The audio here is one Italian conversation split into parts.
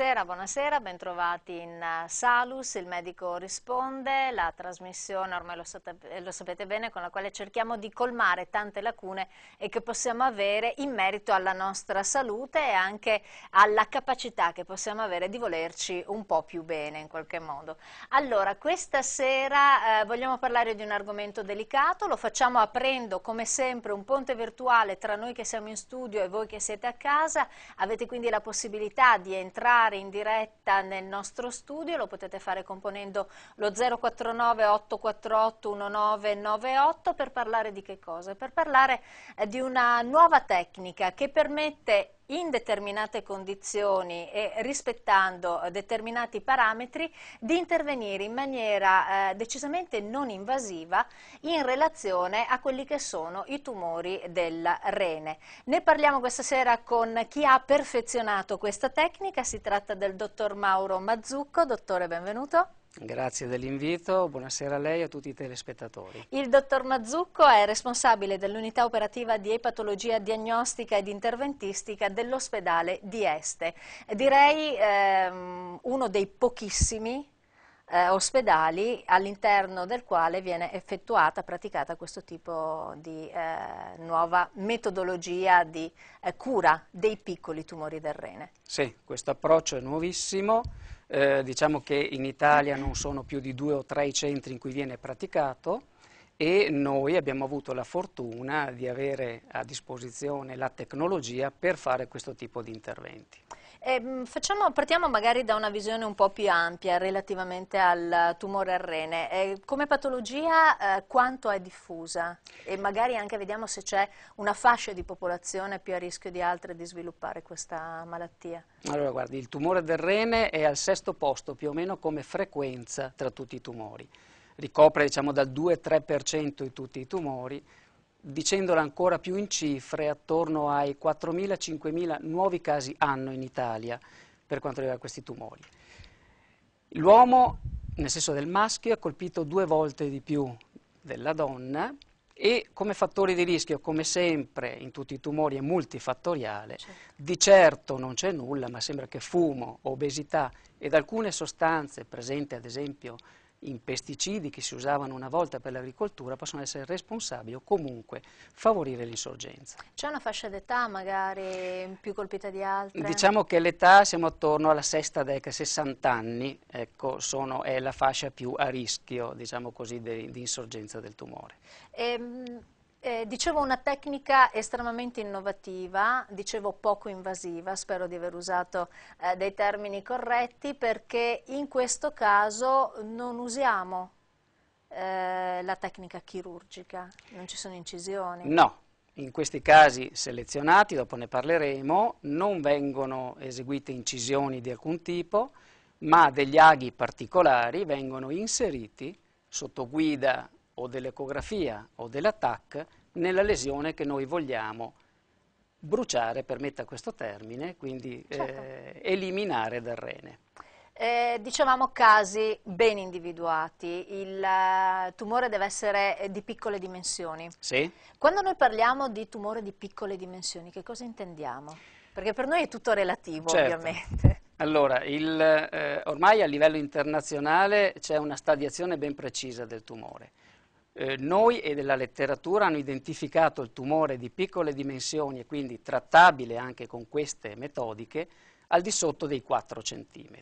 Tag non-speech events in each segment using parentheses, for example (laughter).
Buonasera, buonasera, bentrovati in eh, Salus, il medico risponde, la trasmissione ormai lo, sap lo, sapete bene con la quale cerchiamo di colmare tante lacune e che possiamo avere in merito alla nostra salute e anche alla capacità che possiamo avere di volerci un po' più bene in qualche modo. Allora, questa sera eh, vogliamo parlare di un argomento delicato, lo facciamo aprendo come sempre un ponte virtuale tra noi che siamo in studio e voi che siete a casa, avete quindi la possibilità di entrare entrare in diretta nel nostro studio, lo potete fare componendo lo 049 848 1998 per parlare di che cosa? Per parlare eh, di una nuova tecnica che permette in determinate condizioni e rispettando determinati parametri di intervenire in maniera eh, decisamente non invasiva in relazione a quelli che sono i tumori del rene. Ne parliamo questa sera con chi ha perfezionato questa tecnica, si tratta del dottor Mauro Mazzucco. Dottore, benvenuto. Grazie dell'invito, buonasera a lei e a tutti i telespettatori. Il dottor Mazzucco è responsabile dell'unità operativa di epatologia diagnostica ed interventistica dell'ospedale di Este. Direi ehm, uno dei pochissimi eh, ospedali all'interno del quale viene effettuata, praticata questo tipo di eh, nuova metodologia di eh, cura dei piccoli tumori del rene. Sì, questo approccio è nuovissimo eh, diciamo che in Italia non sono più di due o tre i centri in cui viene praticato e noi abbiamo avuto la fortuna di avere a disposizione la tecnologia per fare questo tipo di interventi. Eh, facciamo, partiamo magari da una visione un po' più ampia relativamente al tumore al rene. Eh, come patologia eh, quanto è diffusa? E magari anche vediamo se c'è una fascia di popolazione più a rischio di altre di sviluppare questa malattia. Allora guardi, il tumore del rene è al sesto posto più o meno come frequenza tra tutti i tumori. Ricopre diciamo dal 2-3% di tutti i tumori, dicendola ancora più in cifre, attorno ai 4.000-5.000 nuovi casi anno in Italia per quanto riguarda questi tumori. L'uomo, nel senso del maschio, è colpito due volte di più della donna e come fattore di rischio, come sempre in tutti i tumori, è multifattoriale. Certo. Di certo non c'è nulla, ma sembra che fumo, obesità ed alcune sostanze presenti, ad esempio, in pesticidi che si usavano una volta per l'agricoltura possono essere responsabili o comunque favorire l'insorgenza. C'è una fascia d'età magari più colpita di altre? Diciamo che l'età siamo attorno alla sesta decade, 60 anni ecco, sono, è la fascia più a rischio diciamo così, di, di, insorgenza del tumore. Ehm eh, dicevo una tecnica estremamente innovativa, dicevo poco invasiva, spero di aver usato eh, dei termini corretti perché in questo caso non usiamo eh, la tecnica chirurgica, non ci sono incisioni. No, in questi casi selezionati, dopo ne parleremo, non vengono eseguite incisioni di alcun tipo, ma degli aghi particolari vengono inseriti sotto guida o dell'ecografia o della TAC nella lesione che noi vogliamo bruciare, permetta questo termine, quindi certo. eh, eliminare dal rene. Eh, dicevamo casi ben individuati, il uh, tumore deve essere eh, di piccole dimensioni. Sì. Quando noi parliamo di tumore di piccole dimensioni, che cosa intendiamo? Perché per noi è tutto relativo, certo. ovviamente. Allora, il, eh, ormai a livello internazionale c'è una stadiazione ben precisa del tumore. Eh, noi e della letteratura hanno identificato il tumore di piccole dimensioni e quindi trattabile anche con queste metodiche al di sotto dei 4 cm.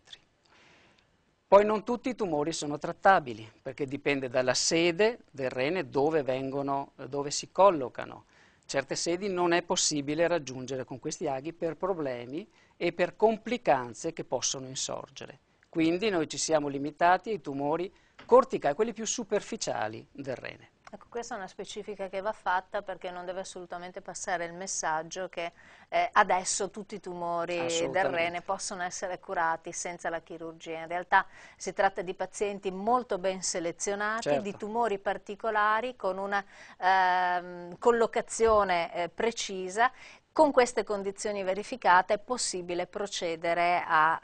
Poi non tutti i tumori sono trattabili perché dipende dalla sede del rene dove, vengono, eh, dove si collocano. Certe sedi non è possibile raggiungere con questi aghi per problemi e per complicanze che possono insorgere. Quindi noi ci siamo limitati ai tumori corticali, quelli più superficiali del rene. Ecco, questa è una specifica che va fatta perché non deve assolutamente passare il messaggio che eh, adesso tutti i tumori del rene possono essere curati senza la chirurgia. In realtà si tratta di pazienti molto ben selezionati, certo. di tumori particolari con una eh, collocazione eh, precisa con queste condizioni verificate è possibile procedere a,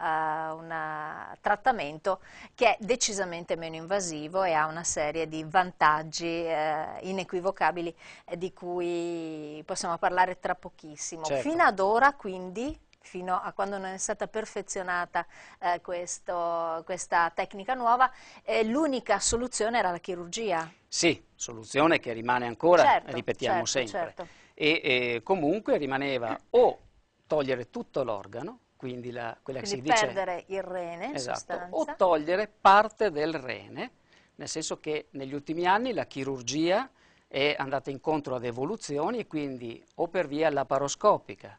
a un trattamento che è decisamente meno invasivo e ha una serie di vantaggi eh, inequivocabili eh, di cui possiamo parlare tra pochissimo. Certo. Fino ad ora quindi fino a quando non è stata perfezionata eh, questo, questa tecnica nuova, eh, l'unica soluzione era la chirurgia. Sì, soluzione che rimane ancora, certo, ripetiamo certo, sempre. Certo e eh, comunque rimaneva o togliere tutto l'organo, quindi la, quella quindi che si dice... perdere il rene, esatto, o togliere parte del rene, nel senso che negli ultimi anni la chirurgia è andata incontro ad evoluzioni e quindi o per via laparoscopica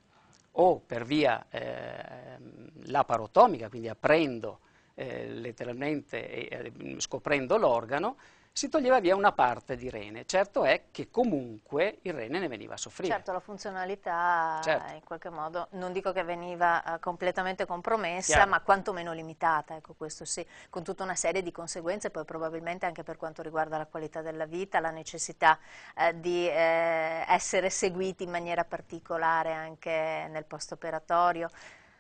o per via eh, laparotomica, quindi aprendo eh, letteralmente, eh, scoprendo l'organo, si toglieva via una parte di rene. Certo è che comunque il rene ne veniva a soffrire. Certo, la funzionalità certo. in qualche modo, non dico che veniva eh, completamente compromessa, Chiaro. ma quantomeno limitata, ecco questo sì, con tutta una serie di conseguenze, poi probabilmente anche per quanto riguarda la qualità della vita, la necessità eh, di eh, essere seguiti in maniera particolare anche nel post operatorio.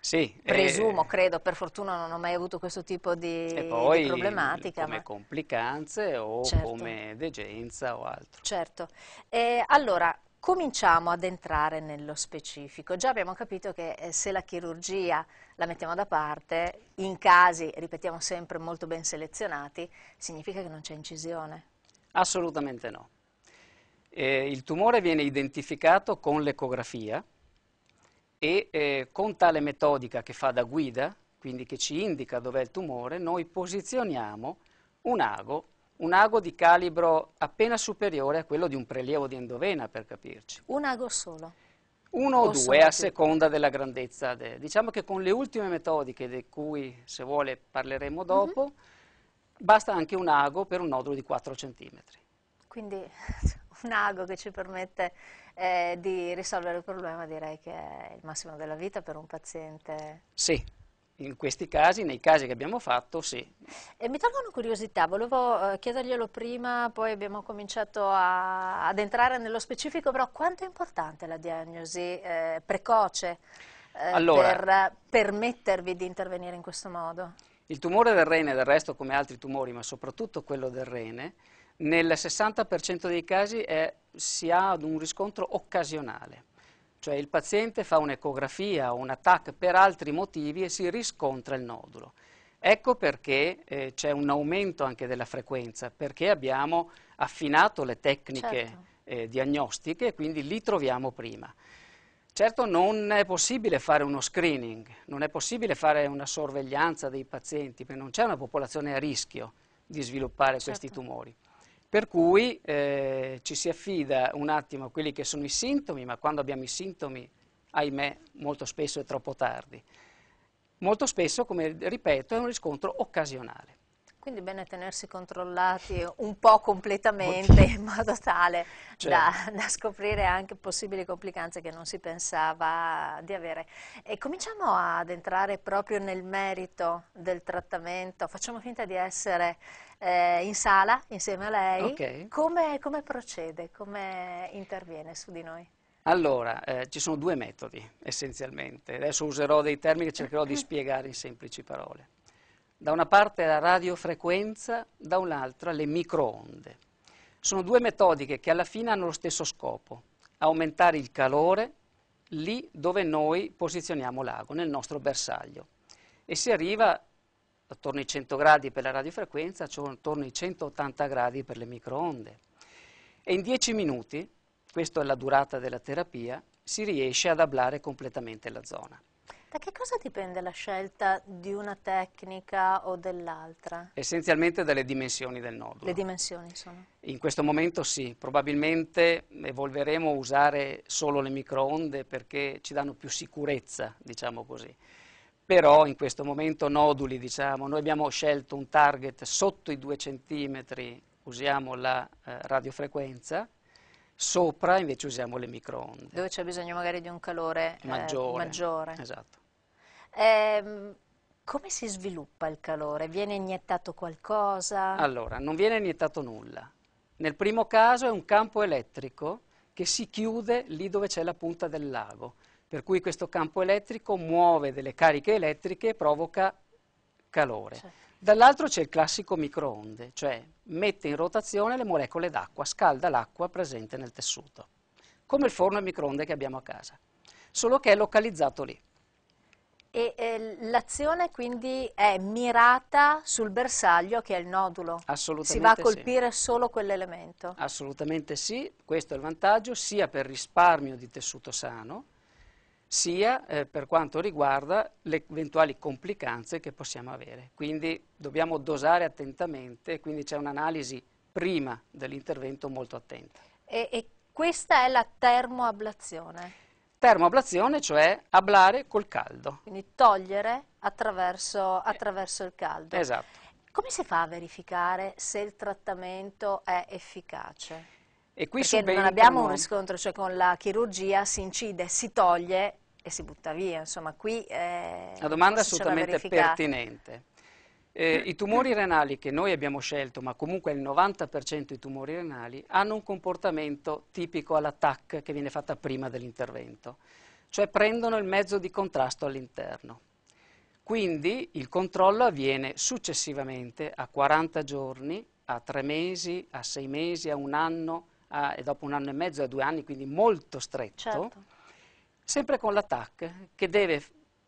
Sì, Presumo, eh, credo, per fortuna non ho mai avuto questo tipo di, e poi, di problematica. come ma... complicanze o certo. come degenza o altro. Certo. Eh, allora, cominciamo ad entrare nello specifico. Già abbiamo capito che eh, se la chirurgia la mettiamo da parte, in casi, ripetiamo sempre, molto ben selezionati, significa che non c'è incisione. Assolutamente no. Eh, il tumore viene identificato con l'ecografia, e eh, con tale metodica che fa da guida, quindi che ci indica dov'è il tumore, noi posizioniamo un ago, un ago di calibro appena superiore a quello di un prelievo di endovena, per capirci. Un ago solo? Uno o, o due, a più. seconda della grandezza. De... Diciamo che con le ultime metodiche, di cui se vuole parleremo mhm. dopo, mm -hmm. basta anche un ago per un nodulo di 4 cm. Quindi (laughs) un ago che ci permette eh, di risolvere il problema direi che è il massimo della vita per un paziente. Sì, in questi casi, nei casi che abbiamo fatto, sì. E mi tolgo una curiosità, volevo eh, chiederglielo prima, poi abbiamo cominciato a, ad entrare nello specifico, però quanto è importante la diagnosi eh, precoce eh, allora, per permettervi di intervenire in questo modo? Il tumore del rene, del resto come altri tumori, ma soprattutto quello del rene, nel 60% dei casi è, si ha un riscontro occasionale, cioè il paziente fa un'ecografia o un attacco per altri motivi e si riscontra il nodulo. Ecco perché eh, c'è un aumento anche della frequenza, perché abbiamo affinato le tecniche certo. eh, diagnostiche e quindi li troviamo prima. Certo non è possibile fare uno screening, non è possibile fare una sorveglianza dei pazienti, perché non c'è una popolazione a rischio di sviluppare certo. questi tumori. Per cui eh, ci si affida un attimo a quelli che sono i sintomi, ma quando abbiamo i sintomi, ahimè, molto spesso è troppo tardi. Molto spesso, come ripeto, è un riscontro occasionale. Quindi è bene tenersi controllati un po' completamente in modo tale cioè. da, da, scoprire anche possibili complicanze che non si pensava di avere. E cominciamo ad entrare proprio nel merito del trattamento, facciamo finta di essere eh, in sala insieme a lei. Okay. Come, come, procede, come interviene su di noi? Allora, eh, ci sono due metodi essenzialmente, adesso userò dei termini che cercherò di (laughs) spiegare in semplici parole. Da una parte la radiofrequenza, da un'altra le microonde. Sono due metodiche che alla fine hanno lo stesso scopo, aumentare il calore lì dove noi posizioniamo l'ago, nel nostro bersaglio. E si arriva attorno ai 100 gradi per la radiofrequenza, cioè attorno ai 180 gradi per le microonde. E in 10 minuti, questa è la durata della terapia, si riesce ad ablare completamente la zona. Da che cosa dipende la scelta di una tecnica o dell'altra? Essenzialmente dalle dimensioni del nodo. Le dimensioni sono? In questo momento sì, probabilmente evolveremo a usare solo le microonde perché ci danno più sicurezza, diciamo così però in questo momento noduli, diciamo, noi abbiamo scelto un target sotto i 2 cm, usiamo la eh, radiofrequenza, sopra invece usiamo le microonde. Dove c'è bisogno magari di un calore eh, maggiore. Eh, maggiore. Esatto. Eh, come si sviluppa il calore? Viene iniettato qualcosa? Allora, non viene iniettato nulla. Nel primo caso è un campo elettrico che si chiude lì dove c'è la punta del lago per cui questo campo elettrico muove delle cariche elettriche e provoca calore. Certo. Dall'altro c'è il classico microonde, cioè mette in rotazione le molecole d'acqua, scalda l'acqua presente nel tessuto, come il forno a microonde che abbiamo a casa, solo che è localizzato lì. E eh, l'azione quindi è mirata sul bersaglio che è il nodulo? Assolutamente sì. Si va a colpire sì. solo quell'elemento? Assolutamente sì, questo è il vantaggio sia per risparmio di tessuto sano, sia eh, per quanto riguarda le eventuali complicanze che possiamo avere. Quindi dobbiamo dosare attentamente, quindi c'è un'analisi prima dell'intervento molto attenta. E, e questa è la termoablazione? Termoablazione, cioè ablare col caldo. Quindi togliere attraverso, attraverso il caldo. Esatto. Come si fa a verificare se il trattamento è efficace? E qui Perché non abbiamo un riscontro, cioè con la chirurgia si incide, si toglie e si butta via, insomma qui... Eh, una domanda assolutamente pertinente. Eh, I tumori renali che noi abbiamo scelto, ma comunque il 90% dei tumori renali, hanno un comportamento tipico all'attack che viene fatta prima dell'intervento, cioè prendono il mezzo di contrasto all'interno. Quindi il controllo avviene successivamente a 40 giorni, a 3 mesi, a 6 mesi, a un anno, a, eh, dopo un anno e mezzo a due anni, quindi molto stretto, certo. sempre con la che deve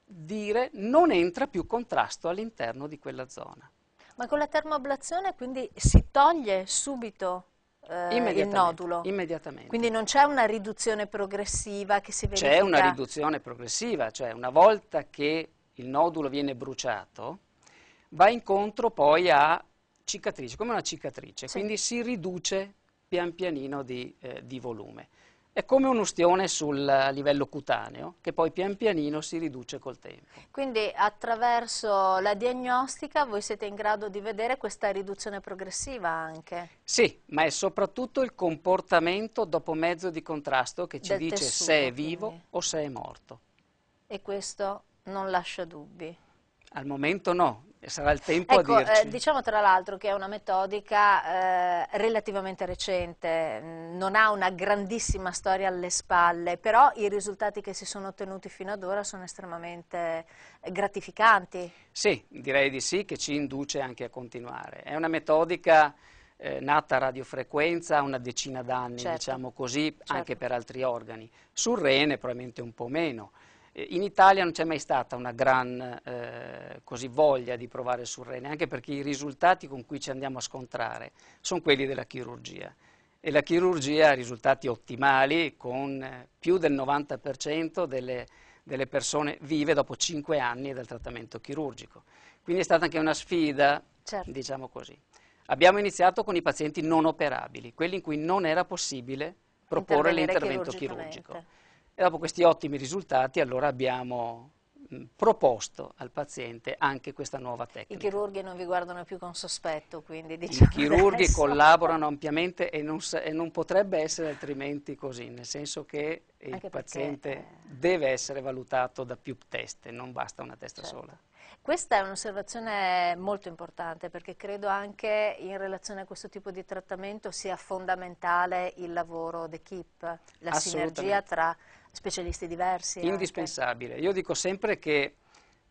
dire non entra più contrasto all'interno di quella zona. Ma con la termoablazione quindi si toglie subito eh, il nodulo? Immediatamente. Quindi non c'è una riduzione progressiva che si verifica? C'è una riduzione progressiva, cioè una volta che il nodulo viene bruciato va incontro poi a cicatrice, come una cicatrice, sì. quindi si riduce pian pianino di, eh, di volume. È come un ustione sul livello cutaneo che poi pian pianino si riduce col tempo. Quindi attraverso la diagnostica voi siete in grado di vedere questa riduzione progressiva anche? Sì, ma è soprattutto il comportamento dopo mezzo di contrasto che ci dice tessuto, se è vivo quindi. o se è morto. E questo non lascia dubbi? Al momento no, sarà il tempo ecco, a eh, dirci. Eh, diciamo tra l'altro che è una metodica eh, relativamente recente, mm, non ha una grandissima storia alle spalle, però i risultati che si sono ottenuti fino ad ora sono estremamente gratificanti. Sì, direi di sì, che ci induce anche a continuare. È una metodica eh, nata a radiofrequenza una decina d'anni, certo. diciamo così, certo. anche per altri organi. Sul rene probabilmente un po' meno. Eh, in Italia non c'è mai stata una gran eh, voglia di provare sul rene, anche perché i risultati con cui ci andiamo a scontrare sono quelli della chirurgia. E la chirurgia ha risultati ottimali, con eh, più del 90% delle, delle persone vive dopo 5 anni del trattamento chirurgico. Quindi è stata anche una sfida, certo. diciamo così. Abbiamo iniziato con i pazienti non operabili, quelli in cui non era possibile proporre l'intervento chirurgico. E dopo questi ottimi risultati allora abbiamo proposto al paziente anche questa nuova tecnica. I chirurghi non vi guardano più con sospetto, quindi diciamo I chirurghi adesso. collaborano ampiamente e non, e non, potrebbe essere altrimenti così, nel senso che il paziente perché... deve essere valutato da più teste, non basta una testa certo. sola. Questa è un'osservazione molto importante perché credo anche in relazione a questo tipo di trattamento sia fondamentale il lavoro d'equipe, la sinergia tra specialisti diversi. Indispensabile. Anche. Io dico sempre che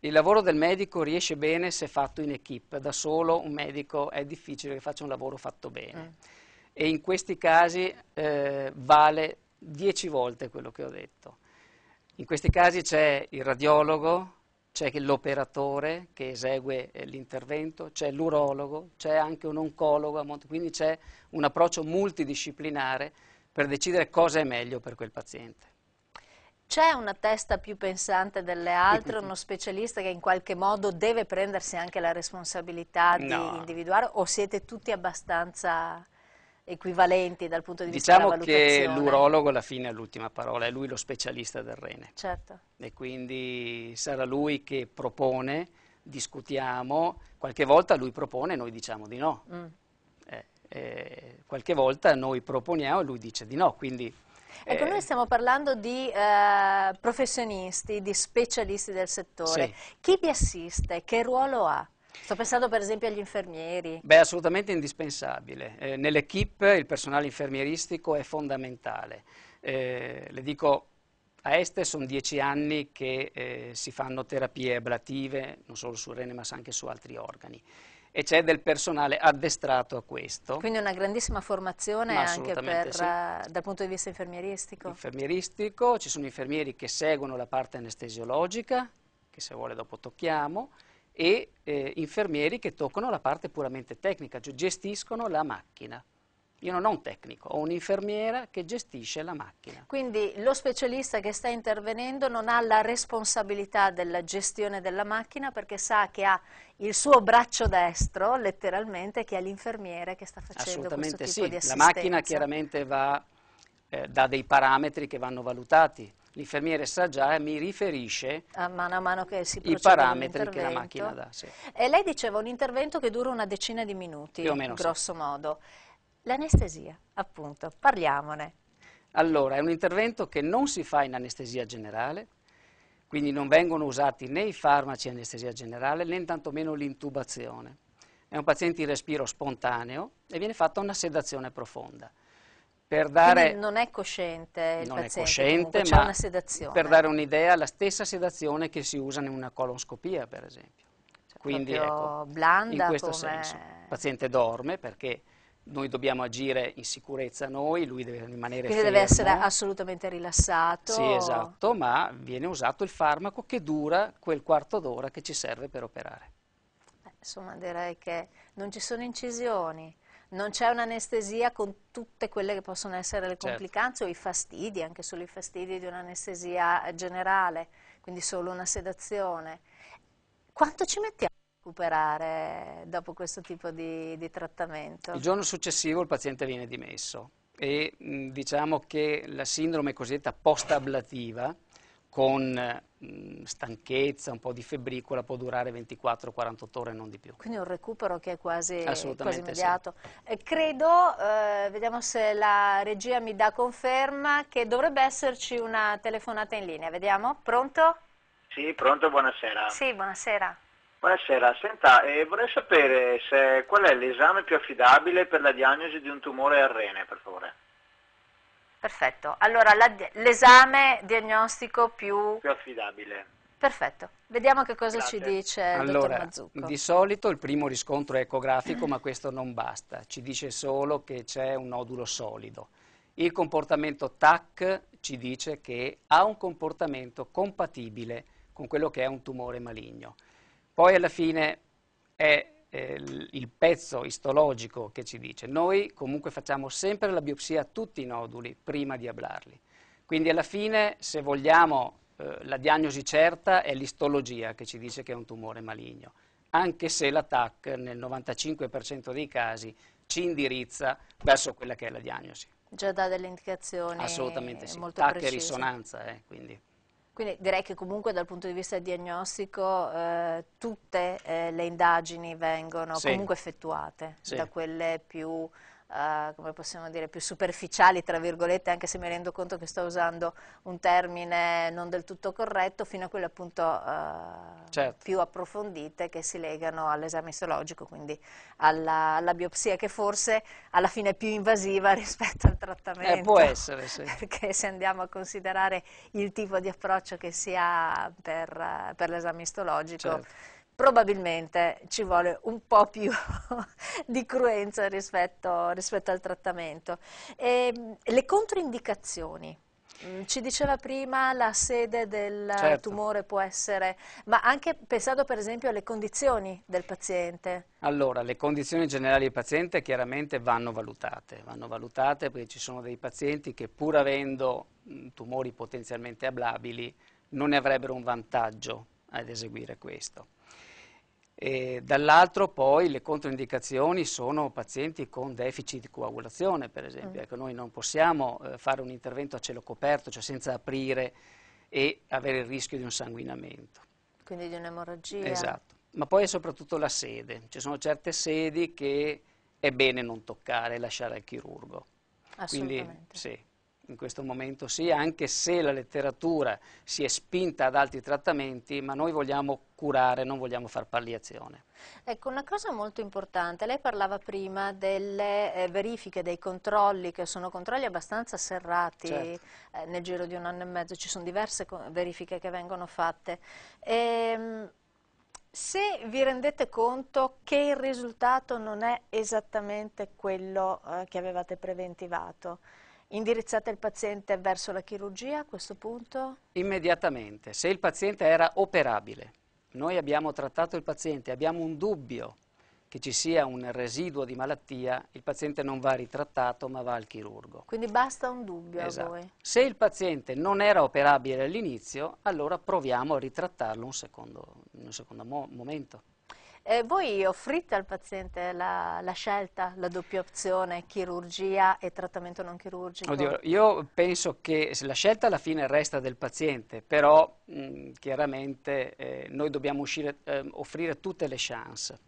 il lavoro del medico riesce bene se fatto in equip, da solo un medico è difficile che faccia un lavoro fatto bene. Mm. E in questi casi eh, vale dieci volte quello che ho detto. In questi casi c'è il radiologo, c'è l'operatore che esegue eh, l'intervento, c'è l'urologo, c'è anche un oncologo, quindi c'è un approccio multidisciplinare per decidere cosa è meglio per quel paziente. C'è una testa più pensante delle altre, (laughs) uno specialista che in qualche modo deve prendersi anche la responsabilità di no. individuare o siete tutti abbastanza equivalenti dal punto di diciamo vista della valutazione? Diciamo che l'urologo alla fine ha l'ultima parola, è lui lo specialista del rene. Certo. E quindi sarà lui che propone, discutiamo, qualche volta lui propone e noi diciamo di no. Mm. Eh, eh, qualche volta noi proponiamo e lui dice di no, quindi Ecco, eh... noi stiamo parlando di eh, professionisti, di specialisti del settore. Sì. Chi vi assiste? Che ruolo ha? Sto pensando per esempio agli infermieri. Beh, assolutamente indispensabile. Eh, Nell'equipe il personale infermieristico è fondamentale. Eh, le dico, a Este sono dieci anni che eh, si fanno terapie ablative, non solo sul rene ma anche su altri organi e c'è del personale addestrato a questo. Quindi una grandissima formazione anche per, sì. Eh, dal punto di vista infermieristico? Infermieristico, ci sono infermieri che seguono la parte anestesiologica, che se vuole dopo tocchiamo, e eh, infermieri che toccano la parte puramente tecnica, cioè gestiscono la macchina. Io non ho un tecnico, ho un'infermiera che gestisce la macchina. Quindi lo specialista che sta intervenendo non ha la responsabilità della gestione della macchina perché sa che ha il suo braccio destro, letteralmente, che è l'infermiere che sta facendo questo tipo di assistenza. La macchina chiaramente va, eh, dà dei parametri che vanno valutati. L'infermiere sa già e mi riferisce a ah, mano a mano che si i parametri che la macchina dà. Sì. E lei diceva un intervento che dura una decina di minuti, Più grosso sì. modo. L'anestesia, appunto, parliamone. Allora, è un intervento che non si fa in anestesia generale, quindi non vengono usati né i farmaci in anestesia generale né tantomeno l'intubazione. È un paziente in respiro spontaneo e viene fatta una sedazione profonda. Per dare, non è cosciente il non paziente, è cosciente, comunque, ma una sedazione. per dare un'idea, la stessa sedazione che si usa in una colonscopia, per esempio. Cioè, Quindi, ecco, blanda in questo come... senso. Il paziente dorme perché noi dobbiamo agire in sicurezza noi, lui deve rimanere Quindi fermo. deve essere assolutamente rilassato. Sì, esatto, ma viene usato il farmaco che dura quel quarto d'ora che ci serve per operare. Beh, insomma, direi che non ci sono incisioni, non c'è un'anestesia con tutte quelle che possono essere le certo. complicanze certo. o i fastidi, anche solo i fastidi di un'anestesia generale, quindi solo una sedazione. Quanto ci mettiamo? recuperare dopo questo tipo di, di trattamento. Il giorno successivo il paziente viene dimesso e mh, mm, diciamo che la sindrome cosiddetta post-ablativa con mh, mm, stanchezza, un po' di febbricola, può durare 24-48 ore, e non di più. Quindi un recupero che è quasi, quasi immediato. Sì. credo, eh, vediamo se la regia mi dà conferma, che dovrebbe esserci una telefonata in linea. Vediamo, pronto? Sì, pronto, buonasera. Sì, buonasera. Buonasera, senta, eh, vorrei sapere se, qual è l'esame più affidabile per la diagnosi di un tumore al rene, per favore. Perfetto, allora la, l'esame diagnostico più... Più affidabile. Perfetto, vediamo che cosa Grazie. ci dice allora, Mazzucco. Di solito il primo riscontro è ecografico, ma questo non basta, ci dice solo che c'è un nodulo solido. Il comportamento TAC ci dice che ha un comportamento compatibile con quello che è un tumore maligno. Poi alla fine è eh, il pezzo istologico che ci dice, noi comunque facciamo sempre la biopsia a tutti i noduli prima di ablarli. Quindi alla fine, se vogliamo eh, la diagnosi certa, è l'istologia che ci dice che è un tumore maligno, anche se l'attack nel 95% dei casi ci indirizza verso quella che è la diagnosi. Già dà delle indicazioni Assolutamente sì, molto TAC precise. e risonanza, eh, quindi. Quindi direi che comunque dal punto di vista diagnostico eh, tutte eh, le indagini vengono sì. comunque effettuate, sì. da quelle più eh, come possiamo dire, più superficiali, tra virgolette, anche se mi rendo conto che sto usando un termine non del tutto corretto, fino a quelle appunto uh, certo. più approfondite che si legano all'esame istologico, quindi alla, alla, biopsia che forse alla fine è più invasiva (laughs) rispetto al trattamento. Eh, può essere, sì. (laughs) Perché se andiamo a considerare il tipo di approccio che si ha per, uh, per l'esame istologico... Certo probabilmente ci vuole un po' più (laughs) di cruenza rispetto, rispetto al trattamento. E, ehm, le controindicazioni. Mm, ci diceva prima la sede del certo. tumore può essere, ma anche pensando per esempio alle condizioni del paziente. Allora, le condizioni generali del paziente chiaramente vanno valutate, vanno valutate perché ci sono dei pazienti che pur avendo mm, tumori potenzialmente ablabili non ne avrebbero un vantaggio ad eseguire questo. E dall'altro poi le controindicazioni sono pazienti con deficit di coagulazione, per esempio. Mm. Ecco, noi non possiamo eh, fare un intervento a cielo coperto, cioè senza aprire e avere il rischio di un sanguinamento. Quindi di un'emorragia. Esatto. Ma poi è soprattutto la sede. Ci sono certe sedi che è bene non toccare e lasciare al chirurgo. Assolutamente. Quindi, sì in questo momento sì, anche se la letteratura si è spinta ad altri trattamenti, ma noi vogliamo curare, non vogliamo far palliazione. Ecco, una cosa molto importante, lei parlava prima delle eh, verifiche, dei controlli, che sono controlli abbastanza serrati certo. eh, nel giro di un anno e mezzo, ci sono diverse verifiche che vengono fatte. Ehm, se vi rendete conto che il risultato non è esattamente quello eh, che avevate preventivato, Indirizzate il paziente verso la chirurgia a questo punto? Immediatamente, se il paziente era operabile, noi abbiamo trattato il paziente, abbiamo un dubbio che ci sia un residuo di malattia, il paziente non va ritrattato ma va al chirurgo. Quindi basta un dubbio esatto. a voi. Se il paziente non era operabile all'inizio, allora proviamo a ritrattarlo in un secondo, un secondo mo momento. Eh, voi offrite al paziente la, la, scelta, la doppia opzione, chirurgia e trattamento non chirurgico? Oddio, io penso che la scelta alla fine resta del paziente, però mh, mm, chiaramente eh, noi dobbiamo uscire, eh, offrire tutte le chance.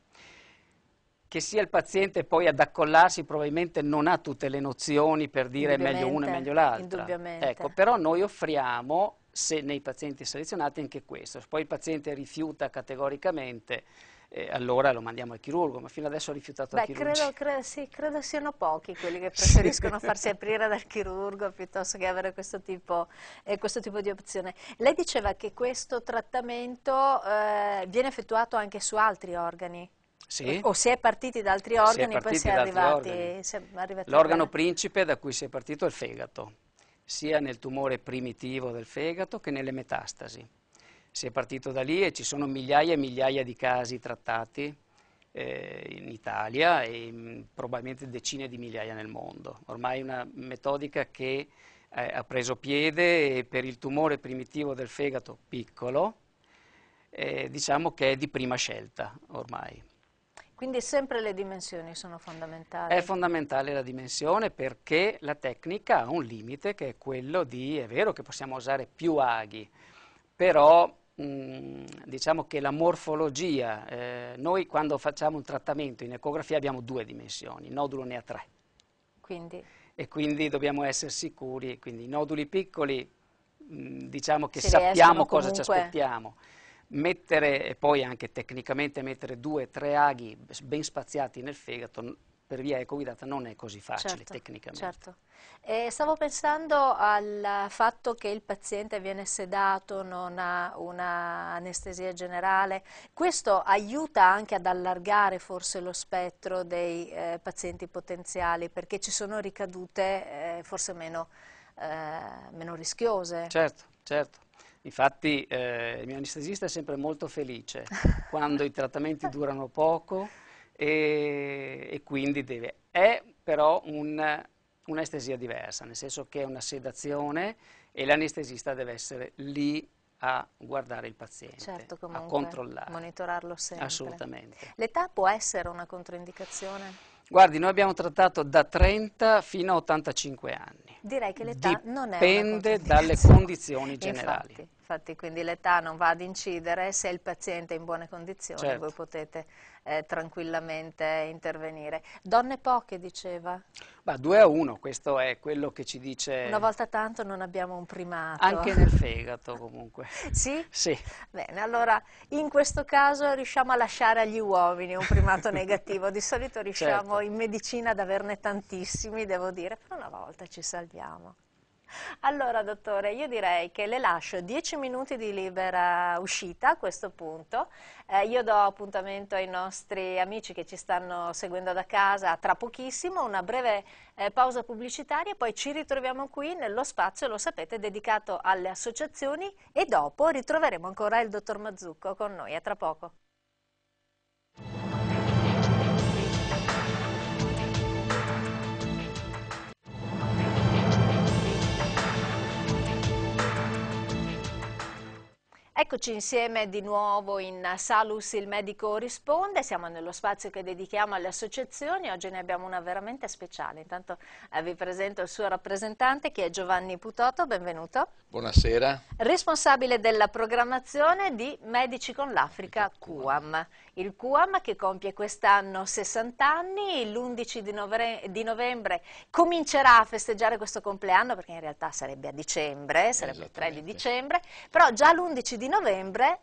Che sia il paziente poi ad accollarsi probabilmente non ha tutte le nozioni per dire meglio uno e meglio l'altro. Ecco, però noi offriamo se nei pazienti selezionati anche questo. Poi il paziente rifiuta categoricamente eh, allora lo mandiamo al chirurgo, ma fino adesso ho rifiutato Beh, al chirurgo. Credo, credo, sì, credo siano pochi quelli che (laughs) preferiscono farsi aprire dal chirurgo piuttosto che avere questo tipo, eh, questo tipo di opzione. Lei diceva che questo trattamento eh, viene effettuato anche su altri organi? Sì. Eh, o si è partiti da altri organi e poi si è arrivati, arrivati L'organo principe da cui si è partito è il fegato, sia nel tumore primitivo del fegato che nelle metastasi. Si è partito da lì e ci sono migliaia e migliaia di casi trattati eh, in Italia e mh, mm, probabilmente decine di migliaia nel mondo. Ormai è una metodica che eh, ha preso piede e per il tumore primitivo del fegato piccolo eh, diciamo che è di prima scelta ormai. Quindi sempre le dimensioni sono fondamentali? È fondamentale la dimensione perché la tecnica ha un limite che è quello di, è vero che possiamo usare più aghi, però diciamo che la morfologia, eh, noi quando facciamo un trattamento in ecografia abbiamo due dimensioni, il nodulo ne ha tre. Quindi. E quindi dobbiamo essere sicuri, quindi i noduli piccoli mh, diciamo che Ci sappiamo cosa comunque... ci aspettiamo mettere, e poi anche tecnicamente mettere due o tre aghi ben spaziati nel fegato per via ecoguidata non è così facile certo, tecnicamente. Certo. Eh, stavo pensando al fatto che il paziente viene sedato, non ha un'anestesia generale. Questo aiuta anche ad allargare forse lo spettro dei eh, pazienti potenziali perché ci sono ricadute eh, forse meno, eh, meno, rischiose. Certo, certo. Infatti eh, il mio anestesista è sempre molto felice (laughs) quando i trattamenti durano poco e, e quindi deve. È però un, un'anestesia diversa, nel senso che è una sedazione e l'anestesista deve essere lì a guardare il paziente, certo, comunque, a controllare. monitorarlo sempre. Assolutamente. L'età può essere una controindicazione? Guardi, noi abbiamo trattato da 30 fino a 85 anni. Direi che l'età non è Dipende dalle condizioni generali. Infatti infatti quindi l'età non va ad incidere, se il paziente è in buone condizioni certo. voi potete eh, tranquillamente intervenire. Donne poche diceva? Ma due a uno, questo è quello che ci dice... Una volta tanto non abbiamo un primato. Anche nel fegato comunque. (laughs) sì? Sì. Bene, allora in questo caso riusciamo a lasciare agli uomini un primato (laughs) negativo, di solito riusciamo certo. in medicina ad averne tantissimi, devo dire, però una volta ci salviamo. Allora, dottore, io direi che le lascio 10 minuti di libera uscita a questo punto. Eh, io do appuntamento ai nostri amici che ci stanno seguendo da casa tra pochissimo, una breve eh, pausa pubblicitaria, poi ci ritroviamo qui nello spazio, lo sapete, dedicato alle associazioni e dopo ritroveremo ancora il dottor Mazzucco con noi. A tra poco. Eccoci insieme di nuovo in Salus Il Medico Risponde, siamo nello spazio che dedichiamo alle associazioni, oggi ne abbiamo una veramente speciale, intanto eh, vi presento il suo rappresentante che è Giovanni Putoto, benvenuto. Buonasera. Responsabile della programmazione di Medici con l'Africa, QAM. Il QAM che compie quest'anno 60 anni, l'11 di, nove di, novembre comincerà a festeggiare questo compleanno perché in realtà sarebbe a dicembre, sarebbe il 3 di dicembre, però già l'11 di novembre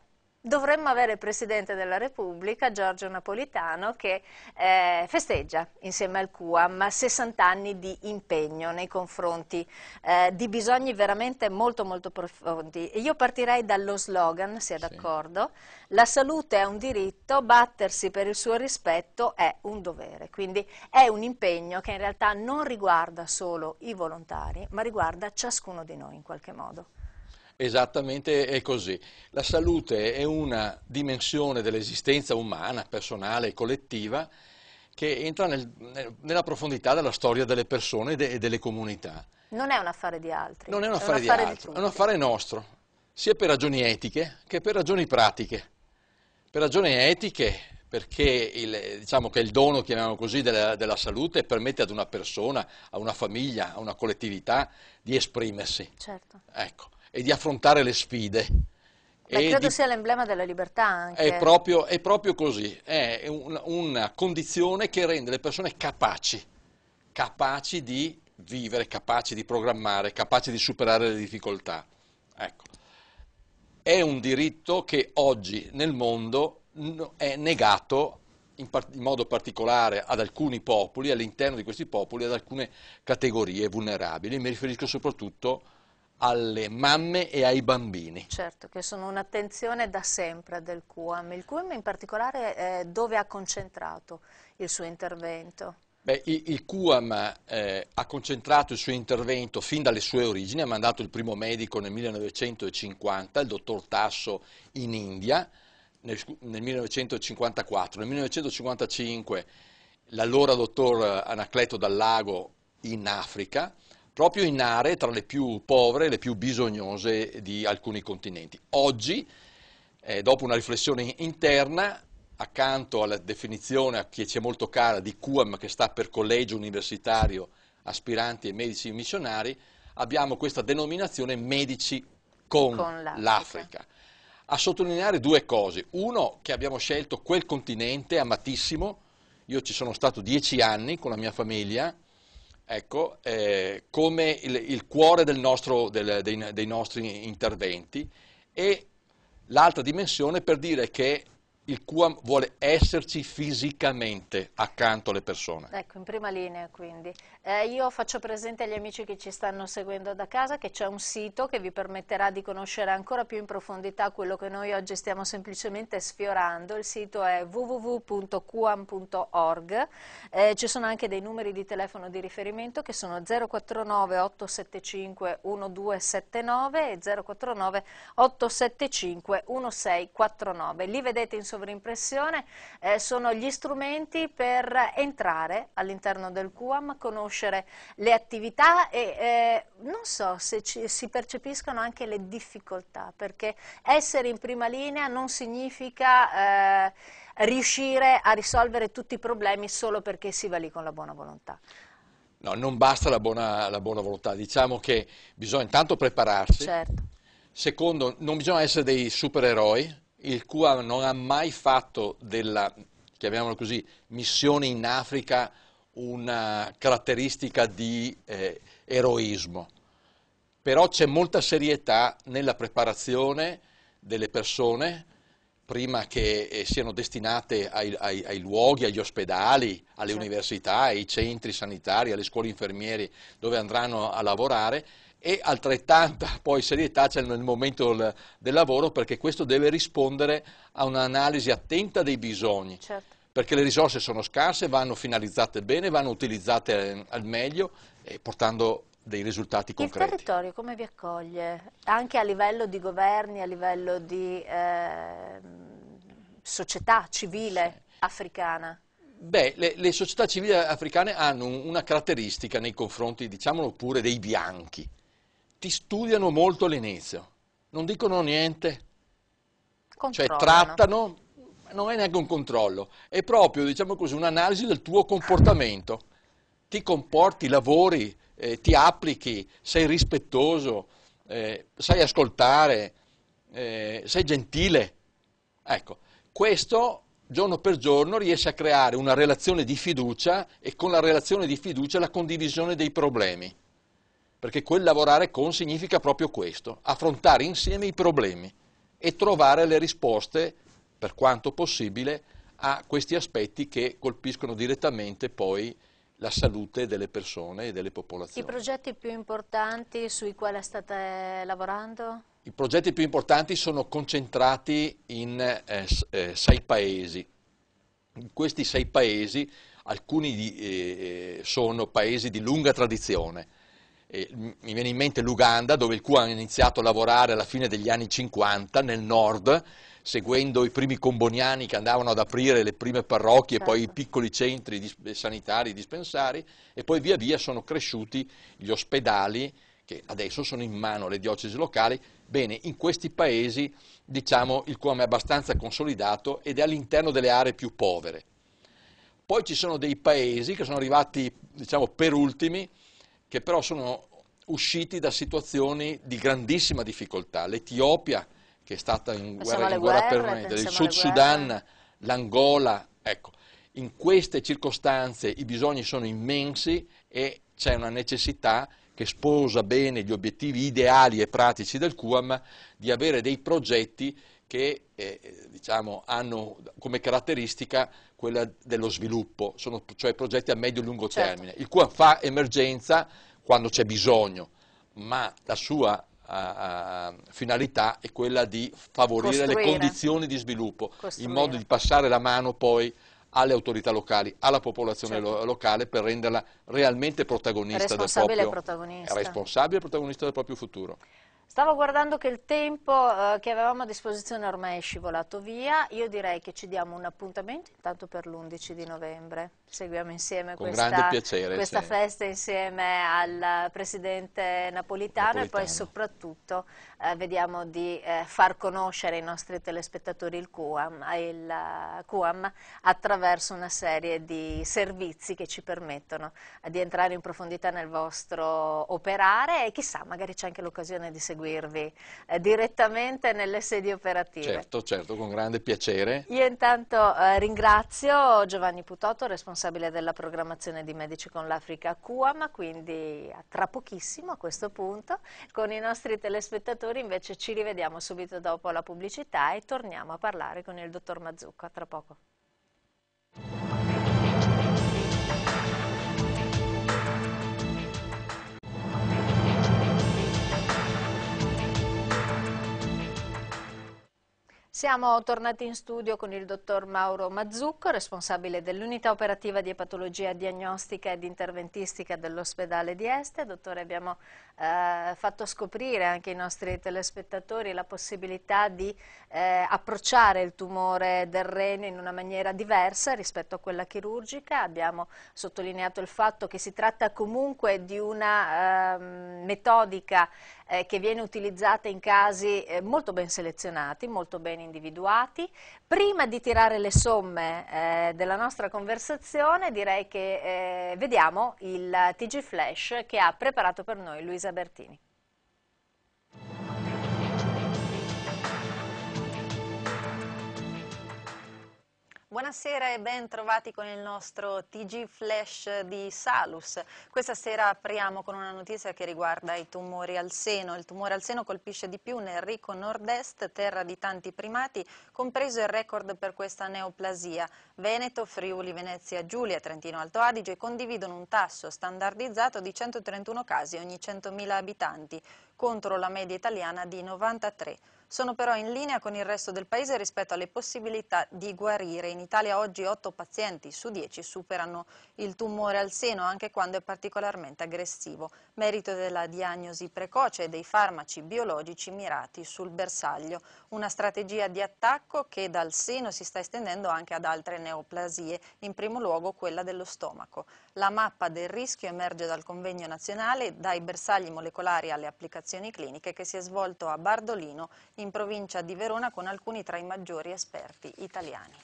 dovremmo avere il Presidente della Repubblica, Giorgio Napolitano, che eh, festeggia insieme al CUAM 60 anni di impegno nei confronti eh, di bisogni veramente molto molto profondi. io partirei dallo slogan, se è sì. d'accordo, la salute è un diritto, battersi per il suo rispetto è un dovere. Quindi è un impegno che in realtà non riguarda solo i volontari, ma riguarda ciascuno di noi in qualche modo. Esattamente è così. La salute è una dimensione dell'esistenza umana, personale e collettiva che entra nel, nella profondità della storia delle persone e, de, e delle comunità. Non è un affare di altri. Non è un affare, è un affare di altri, è un affare nostro, sia per ragioni etiche che per ragioni pratiche. Per ragioni etiche perché il, diciamo che il dono, chiamiamolo così, della, della, salute permette ad una persona, a una famiglia, a una collettività di esprimersi. Certo. Ecco e di affrontare le sfide. Beh, credo di... sia l'emblema della libertà anche. È proprio, è proprio così, è un, una condizione che rende le persone capaci, capaci di vivere, capaci di programmare, capaci di superare le difficoltà. Ecco. È un diritto che oggi nel mondo è negato in, in, modo particolare ad alcuni popoli, all'interno di questi popoli, ad alcune categorie vulnerabili. Mi riferisco soprattutto a alle mamme e ai bambini. Certo, che sono un'attenzione da sempre del QAM. Il QAM in particolare eh, dove ha concentrato il suo intervento? Beh, il QAM eh, ha concentrato il suo intervento fin dalle sue origini, ha mandato il primo medico nel 1950, il dottor Tasso, in India, nel, nel 1954. Nel 1955 l'allora dottor Anacleto Dallago in Africa, proprio in aree tra le più povere, e le più bisognose di alcuni continenti. Oggi, eh, dopo una riflessione interna, accanto alla definizione che ci è molto cara di QAM, che sta per Collegio Universitario Aspiranti e Medici Missionari, abbiamo questa denominazione Medici con, con l'Africa. A sottolineare due cose. Uno, che abbiamo scelto quel continente amatissimo. Io ci sono stato dieci anni con la mia famiglia ecco, eh, come il, il cuore del nostro, del, dei, dei nostri interventi e l'altra dimensione per dire che il QAM vuole esserci fisicamente accanto alle persone. Ecco, in prima linea quindi. Eh, io faccio presente agli amici che ci stanno seguendo da casa che c'è un sito che vi permetterà di conoscere ancora più in profondità quello che noi oggi stiamo semplicemente sfiorando. Il sito è www.qam.org. Eh, ci sono anche dei numeri di telefono di riferimento che sono 049 875 1279 e 049 875 1649. Lì vedete insomma sovrimpressione eh, sono gli strumenti per entrare all'interno del QAM, conoscere le attività e eh, non so se ci, si percepiscono anche le difficoltà, perché essere in prima linea non significa eh, riuscire a risolvere tutti i problemi solo perché si va lì con la buona volontà. No, non basta la buona, la buona volontà, diciamo che bisogna intanto prepararsi, certo. secondo non bisogna essere dei supereroi, il Cuba non ha mai fatto della, chiamiamolo così, missione in Africa una caratteristica di eh, eroismo, però c'è molta serietà nella preparazione delle persone prima che eh, siano destinate ai, ai, ai, luoghi, agli ospedali, alle certo. università, ai centri sanitari, alle scuole infermieri dove andranno a lavorare e altrettanta (laughs) poi serietà c'è nel momento del lavoro perché questo deve rispondere a un'analisi attenta dei bisogni. Certo. Perché le risorse sono scarse, vanno finalizzate bene, vanno utilizzate eh, al meglio e portando dei risultati concreti. Il territorio come vi accoglie? Anche a livello di governi, a livello di eh, società civile sì. africana? Beh, le, le, società civili africane hanno una caratteristica nei confronti, diciamolo pure, dei bianchi ti studiano molto all'inizio, non dicono niente, cioè trattano, non è neanche un controllo, è proprio, diciamo così, un'analisi del tuo comportamento. Ti comporti, lavori, eh, ti applichi, sei rispettoso, eh, sai ascoltare, eh, sei gentile. Ecco, questo giorno per giorno riesce a creare una relazione di fiducia e con la relazione di fiducia la condivisione dei problemi perché quel lavorare con significa proprio questo, affrontare insieme i problemi e trovare le risposte, per quanto possibile, a questi aspetti che colpiscono direttamente poi la salute delle persone e delle popolazioni. I progetti più importanti sui quali state lavorando? I progetti più importanti sono concentrati in eh, eh, sei paesi. In questi sei paesi alcuni di, eh, eh sono paesi di lunga tradizione, mi viene in mente l'Uganda dove il CUA ha iniziato a lavorare alla fine degli anni 50 nel nord, seguendo i primi comboniani che andavano ad aprire le prime parrocchie, certo. poi i certo. piccoli centri dis- sanitari, dispensari e poi via via sono cresciuti gli ospedali che adesso sono in mano alle diocesi locali, bene, in questi paesi diciamo, il CUAM è abbastanza consolidato ed è all'interno delle aree più povere. Poi ci sono dei paesi che sono arrivati diciamo, per ultimi, che però sono usciti da situazioni di grandissima difficoltà. L'Etiopia, che è stata in guerra, in guerra guerre, permanente, il Sud Sudan, l'Angola, ecco. In queste circostanze i bisogni sono immensi e c'è una necessità che sposa bene gli obiettivi ideali e pratici del QAM di avere dei progetti che eh, diciamo, hanno come caratteristica quella dello sviluppo, sono cioè progetti a medio e lungo certo. termine, il cui fa emergenza quando c'è bisogno, ma la sua a, finalità è quella di favorire Costruire. le condizioni di sviluppo, Costruire. in modo di passare la mano poi alle autorità locali, alla popolazione certo. locale per renderla realmente protagonista del proprio, protagonista. responsabile protagonista del proprio futuro. Stavo guardando che il tempo eh, che avevamo a disposizione ormai è scivolato via, io direi che ci diamo un appuntamento intanto per l'11 di novembre seguiamo insieme Con questa, piacere, questa sì. festa insieme al Presidente napolitano, napolitano. e poi soprattutto eh, vediamo di eh, far conoscere i nostri telespettatori il QAM, il eh, QAM, attraverso una serie di servizi che ci permettono eh, di entrare in profondità nel vostro operare e chissà magari c'è anche l'occasione di seguirvi eh, direttamente nelle sedi operative. Certo, certo, con grande piacere. Io intanto eh, ringrazio Giovanni Putotto, responsabile responsabile della programmazione di Medici con l'Africa QAM, quindi tra pochissimo a questo punto. Con i nostri telespettatori invece ci rivediamo subito dopo la pubblicità e torniamo a parlare con il dottor Mazzucco. A tra poco. Siamo tornati in studio con il dottor Mauro Mazzucco, responsabile dell'unità operativa di epatologia diagnostica ed interventistica dell'ospedale di Este. Dottore, abbiamo eh, fatto scoprire anche ai nostri telespettatori la possibilità di eh, approcciare il tumore del rene in una maniera diversa rispetto a quella chirurgica. Abbiamo sottolineato il fatto che si tratta comunque di una ehm, eh, metodica che viene utilizzata in casi eh, molto ben selezionati, molto ben individuati. Prima di tirare le somme eh, della nostra conversazione direi che eh, vediamo il TG Flash che ha preparato per noi Luisa Bertini. Buonasera e ben trovati con il nostro TG Flash di Salus. Questa sera apriamo con una notizia che riguarda i tumori al seno. Il tumore al seno colpisce di più nel ricco nord-est, terra di tanti primati, compreso il record per questa neoplasia. Veneto, Friuli, Venezia, Giulia, Trentino, Alto Adige condividono un tasso standardizzato di 131 casi ogni 100.000 abitanti, contro la media italiana di 93 sono però in linea con il resto del paese rispetto alle possibilità di guarire. In Italia oggi 8 pazienti su 10 superano il tumore al seno anche quando è particolarmente aggressivo, merito della diagnosi precoce e dei farmaci biologici mirati sul bersaglio, una strategia di attacco che dal seno si sta estendendo anche ad altre neoplasie, in primo luogo quella dello stomaco la mappa del rischio emerge dal convegno nazionale dai bersagli molecolari alle applicazioni cliniche che si è svolto a Bardolino in provincia di Verona con alcuni tra i maggiori esperti italiani.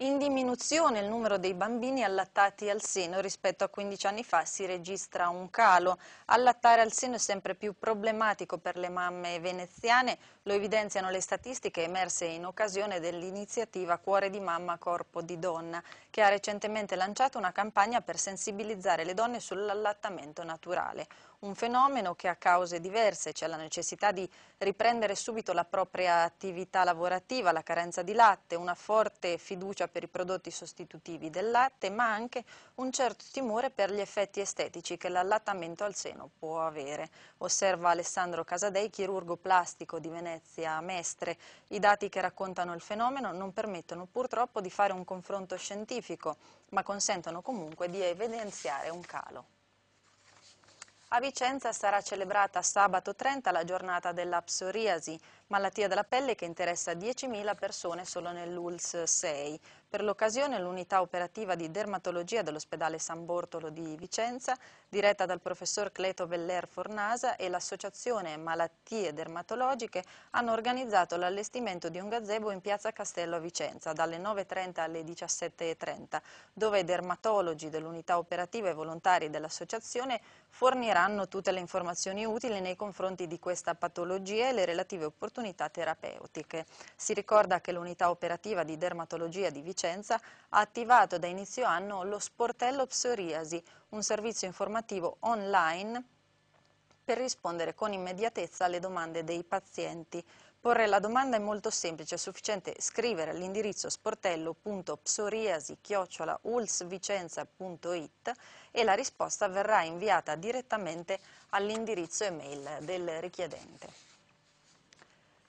In diminuzione il numero dei bambini allattati al seno rispetto a 15 anni fa si registra un calo. Allattare al seno è sempre più problematico per le mamme veneziane, lo evidenziano le statistiche emerse in occasione dell'iniziativa Cuore di mamma, corpo di donna, che ha recentemente lanciato una campagna per sensibilizzare le donne sull'allattamento naturale un fenomeno che ha cause diverse, c'è la necessità di riprendere subito la propria attività lavorativa, la carenza di latte, una forte fiducia per i prodotti sostitutivi del latte, ma anche un certo timore per gli effetti estetici che l'allattamento al seno può avere. Osserva Alessandro Casadei, chirurgo plastico di Venezia Mestre. I dati che raccontano il fenomeno non permettono purtroppo di fare un confronto scientifico, ma consentono comunque di evidenziare un calo. A Vicenza sarà celebrata sabato 30 la giornata della psoriasi malattia della pelle che interessa 10.000 persone solo nell'ULS 6. Per l'occasione l'unità operativa di dermatologia dell'ospedale San Bortolo di Vicenza, diretta dal professor Cleto Veller Fornasa e l'associazione Malattie Dermatologiche hanno organizzato l'allestimento di un gazebo in piazza Castello a Vicenza dalle 9.30 alle 17.30, dove i dermatologi dell'unità operativa e volontari dell'associazione forniranno tutte le informazioni utili nei confronti di questa patologia e le relative opportunità unità terapeutiche. Si ricorda che l'unità operativa di dermatologia di Vicenza ha attivato da inizio anno lo Sportello Psoriasi, un servizio informativo online per rispondere con immediatezza alle domande dei pazienti. Porre la domanda è molto semplice, è sufficiente scrivere all'indirizzo sportello.psoriasi-ulsvicenza.it e la risposta verrà inviata direttamente all'indirizzo email del richiedente.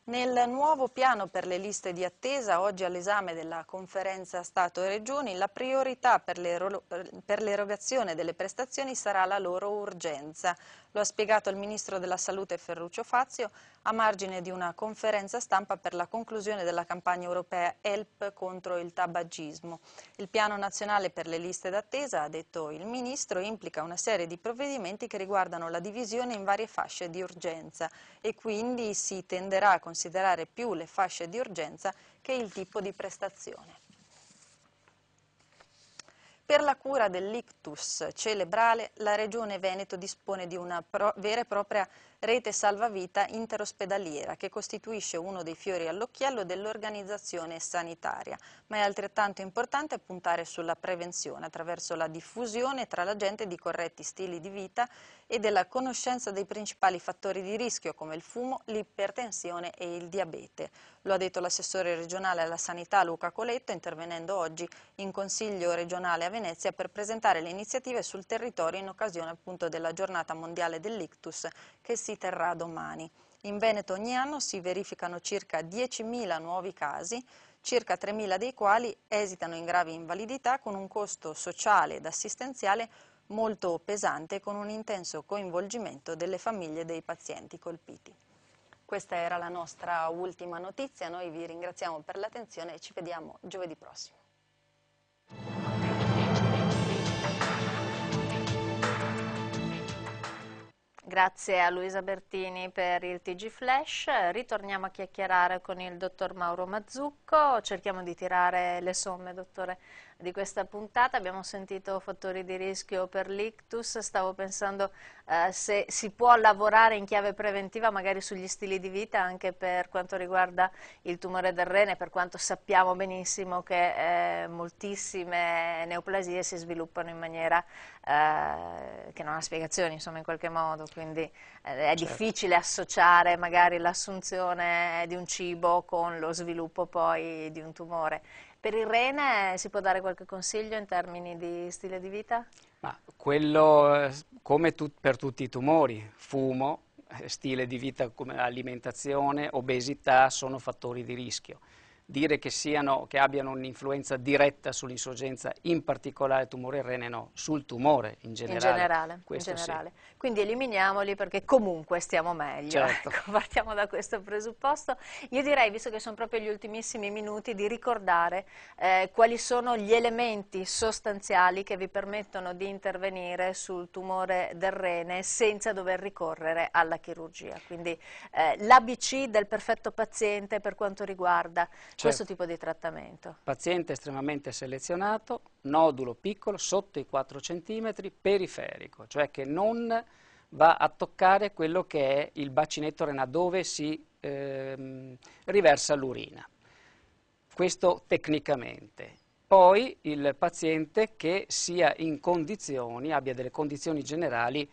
Nel nuovo piano per le liste di attesa, oggi all'esame della conferenza Stato e Regioni, la priorità per l'erogazione delle prestazioni sarà la loro urgenza. Lo ha spiegato il Ministro della Salute Ferruccio Fazio a margine di una conferenza stampa per la conclusione della campagna europea HELP contro il tabagismo. Il piano nazionale per le liste d'attesa, ha detto il Ministro, implica una serie di provvedimenti che riguardano la divisione in varie fasce di urgenza e quindi si tenderà a considerare più le fasce di urgenza che il tipo di prestazione. Per la cura dell'ictus cerebrale la Regione Veneto dispone di una vera e propria rete salvavita interospedaliera che costituisce uno dei fiori all'occhiello dell'organizzazione sanitaria, ma è altrettanto importante puntare sulla prevenzione attraverso la diffusione tra la gente di corretti stili di vita e della conoscenza dei principali fattori di rischio come il fumo, l'ipertensione e il diabete. Lo ha detto l'assessore regionale alla sanità Luca Coletto intervenendo oggi in Consiglio regionale a Venezia per presentare le iniziative sul territorio in occasione appunto della giornata mondiale dell'ictus che si si terrà domani. In Veneto ogni anno si verificano circa 10.000 nuovi casi, circa 3.000 dei quali esitano in gravi invalidità con un costo sociale ed assistenziale molto pesante con un intenso coinvolgimento delle famiglie dei pazienti colpiti. Questa era la nostra ultima notizia, noi vi ringraziamo per l'attenzione e ci vediamo giovedì prossimo. Grazie a Luisa Bertini per il TG Flash. Ritorniamo a chiacchierare con il dottor Mauro Mazzucco. Cerchiamo di tirare le somme, dottore, di questa puntata. Abbiamo sentito fattori di rischio per l'ictus, stavo pensando eh, se si può lavorare in chiave preventiva magari sugli stili di vita anche per quanto riguarda il tumore del rene, per quanto sappiamo benissimo che eh, moltissime neoplasie si sviluppano in maniera eh, che non ha spiegazioni, insomma in qualche modo, quindi eh, è certo. difficile associare magari l'assunzione di un cibo con lo sviluppo poi di un tumore. Per il rene eh, si può dare qualche consiglio in termini di stile di vita? Ma quello, eh, come tu, per tutti i tumori, fumo, eh, stile di vita come alimentazione, obesità sono fattori di rischio dire che, siano, che abbiano un'influenza diretta sull'insorgenza, in particolare tumore rene no, sul tumore in generale. In generale, in generale. Sì. Quindi eliminiamoli perché comunque stiamo meglio. Certo. Ecco, (laughs) partiamo da questo presupposto. Io direi, visto che sono proprio gli ultimissimi minuti, di ricordare eh, quali sono gli elementi sostanziali che vi permettono di intervenire sul tumore del rene senza dover ricorrere alla chirurgia. Quindi eh, l'ABC del perfetto paziente per quanto riguarda Certo. Questo tipo di trattamento. Paziente estremamente selezionato, nodulo piccolo, sotto i 4 cm, periferico, cioè che non va a toccare quello che è il bacinetto renale dove si ehm, riversa l'urina. Questo tecnicamente poi il paziente che sia in condizioni, abbia delle condizioni generali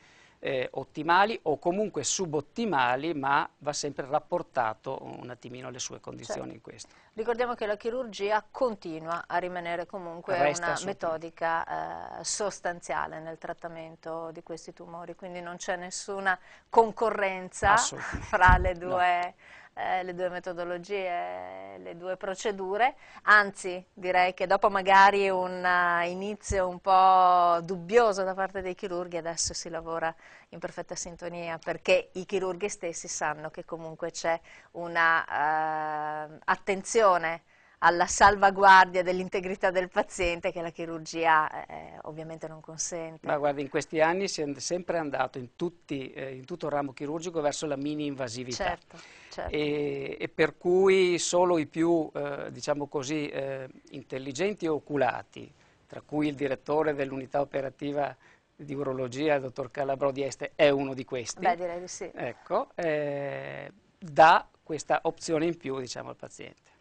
eh, ottimali o comunque subottimali, ma va sempre rapportato un attimino alle sue condizioni certo. in questo. Ricordiamo che la chirurgia continua a rimanere comunque Resta una metodica eh, sostanziale nel trattamento di questi tumori, quindi non c'è nessuna concorrenza fra le due... No eh, le due metodologie, le due procedure, anzi direi che dopo magari un eh, inizio un po' dubbioso da parte dei chirurghi adesso si lavora in perfetta sintonia perché i chirurghi stessi sanno che comunque c'è un'attenzione eh, alla salvaguardia dell'integrità del paziente che la chirurgia eh, eh ovviamente non consente. Ma guarda, in questi anni si è sempre andato in, tutti, eh, in tutto il ramo chirurgico verso la mini-invasività. Certo, certo. E, e, per cui solo i più, eh, diciamo così, eh, intelligenti e oculati, tra cui il direttore dell'unità operativa di urologia, il dottor Calabro di Este, è uno di questi. Beh, direi di sì. Ecco, eh, dà questa opzione in più, diciamo, al paziente.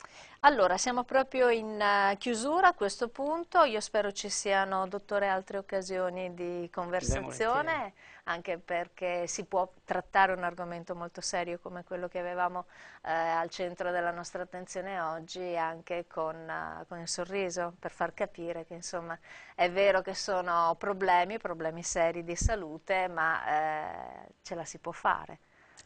Allora, siamo proprio in eh, chiusura a questo punto, io spero ci siano, dottore, altre occasioni di conversazione, anche perché si può trattare un argomento molto serio come quello che avevamo eh, al centro della nostra attenzione oggi, anche con, uh, con, il sorriso, per far capire che insomma è vero che sono problemi, problemi seri di salute, ma eh, ce la si può fare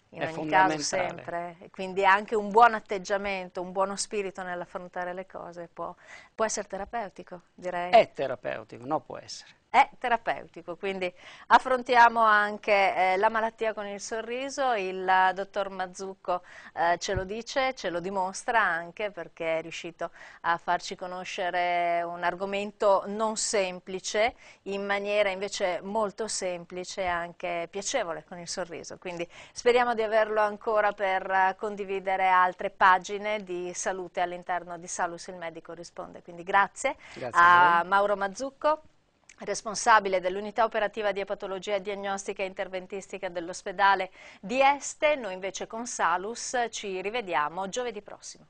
in è ogni caso sempre. Quindi anche un buon atteggiamento, un buono spirito nell'affrontare le cose può, può, essere terapeutico, direi. È terapeutico, no può essere è terapeutico, quindi affrontiamo anche eh, la malattia con il sorriso, il eh, dottor Mazzucco uh, ce lo dice, ce lo dimostra anche perché è riuscito a farci conoscere un argomento non semplice in maniera invece molto semplice e anche piacevole con il sorriso, quindi speriamo di averlo ancora per eh, condividere altre pagine di salute all'interno di Salus il Medico Risponde, quindi grazie, grazie a, a Mauro Mazzucco responsabile dell'unità operativa di epatologia diagnostica e interventistica dell'ospedale di Este. Noi invece con Salus ci rivediamo giovedì prossimo.